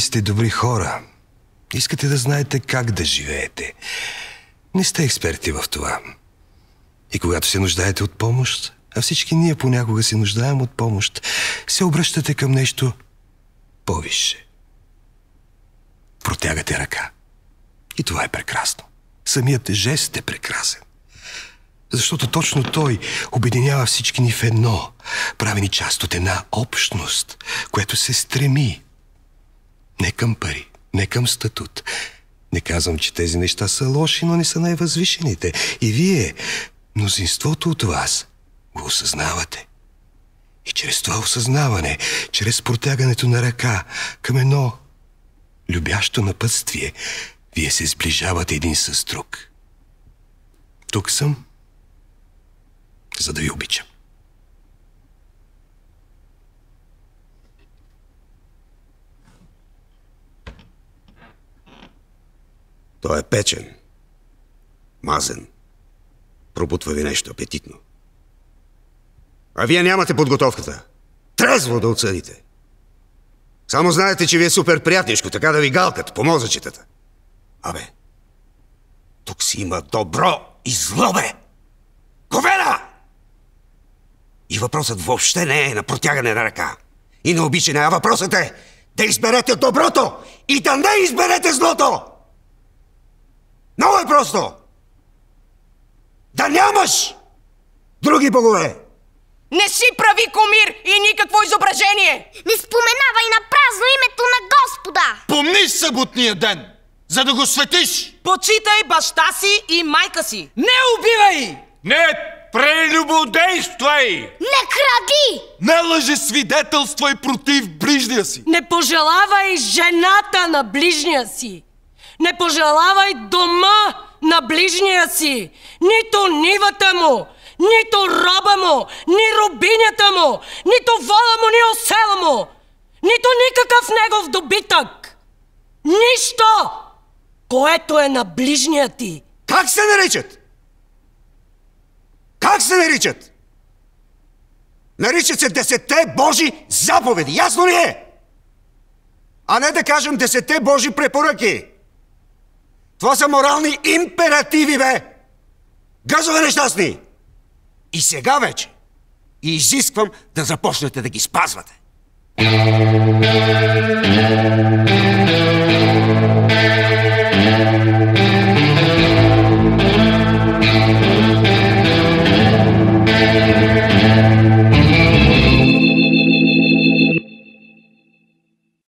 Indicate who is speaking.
Speaker 1: Вие сте добри хора. Искате да знаете как да живеете. Не сте експерти в това. И когато се нуждаете от помощ, а всички ние понякога се нуждаем от помощ, се обръщате към нещо повише. Протягате ръка. И това е прекрасно. Самият жест е прекрасен. Защото точно той обединява всички ни в едно, правени част от една общност, което се стреми не към пари, не към статут. Не казвам, че тези неща са лоши, но не са най-възвишените. И вие, мнозинството от вас, го осъзнавате. И чрез това осъзнаване, чрез протягането на ръка към едно любящо напътствие, вие се сближавате един с друг. Тук съм, за да ви обичам.
Speaker 2: Той е печен. Мазен. Пробутва ви нещо апетитно. А вие нямате подготовката. Трезво да отсъдите. Само знаете, че ви е супер приятничко, така да ви галкат по мозъчетата. Абе, тук си има добро и зло, бе! Ковена! И въпросът въобще не е на протягане на ръка и на обичане, а въпросът е да изберете доброто и да не изберете злото! Много е просто! Да нямаш други богове!
Speaker 1: Не си прави комир и никакво изображение! Не споменавай на празно
Speaker 2: името на Господа! Помни съботния ден, за да го светиш! Почитай баща си и майка си! Не убивай! Не прелюбодействай!
Speaker 1: Не кради! Не лъжи свидетелствай против ближния си! Не пожелавай жената на ближния си! не пожелавай дома на ближния си, нито нивата му, нито роба му, ни рубинята му, нито вола му, ни осела му, нито никакъв негов добитък. Нищо, което е на ближния
Speaker 2: ти. Как се наричат? Как се наричат? Наричат се десетте Божи заповеди. Ясно ли е? А не да кажем десетте Божи препоръки. Това са морални императиви, бе! Газове нещастни! И сега вече изисквам да започнете да ги спазвате.
Speaker 1: Thank you.